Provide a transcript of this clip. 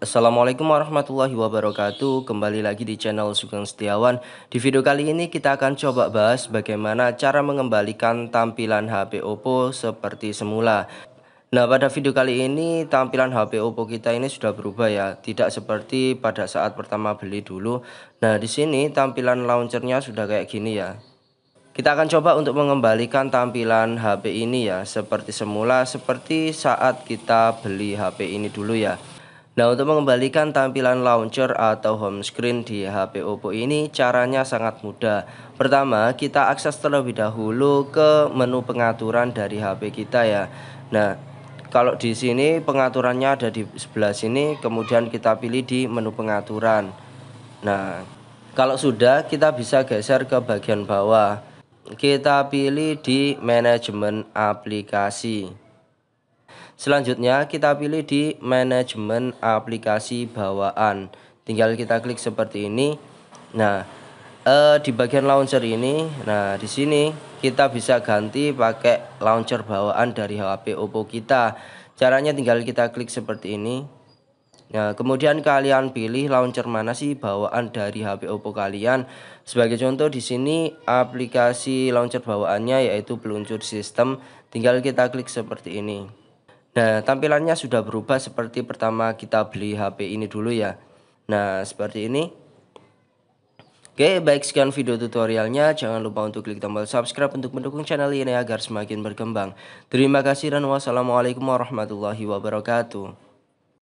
Assalamualaikum warahmatullahi wabarakatuh Kembali lagi di channel Sugeng Setiawan Di video kali ini kita akan coba bahas bagaimana cara mengembalikan tampilan HP Oppo seperti semula Nah pada video kali ini tampilan HP Oppo kita ini sudah berubah ya, tidak seperti pada saat pertama beli dulu. Nah di sini tampilan launchernya sudah kayak gini ya. Kita akan coba untuk mengembalikan tampilan HP ini ya, seperti semula, seperti saat kita beli HP ini dulu ya. Nah untuk mengembalikan tampilan launcher atau home screen di HP Oppo ini caranya sangat mudah Pertama kita akses terlebih dahulu ke menu pengaturan dari HP kita ya Nah kalau di sini pengaturannya ada di sebelah sini kemudian kita pilih di menu pengaturan Nah kalau sudah kita bisa geser ke bagian bawah Kita pilih di manajemen aplikasi Selanjutnya kita pilih di manajemen aplikasi bawaan. Tinggal kita klik seperti ini. Nah, eh, di bagian launcher ini, nah di sini kita bisa ganti pakai launcher bawaan dari HP Oppo kita. Caranya tinggal kita klik seperti ini. Nah, kemudian kalian pilih launcher mana sih bawaan dari HP Oppo kalian. Sebagai contoh di sini aplikasi launcher bawaannya yaitu peluncur sistem. Tinggal kita klik seperti ini. Nah, tampilannya sudah berubah seperti pertama kita beli HP ini dulu ya. Nah, seperti ini. Oke, baik sekian video tutorialnya. Jangan lupa untuk klik tombol subscribe untuk mendukung channel ini agar semakin berkembang. Terima kasih dan wassalamualaikum warahmatullahi wabarakatuh.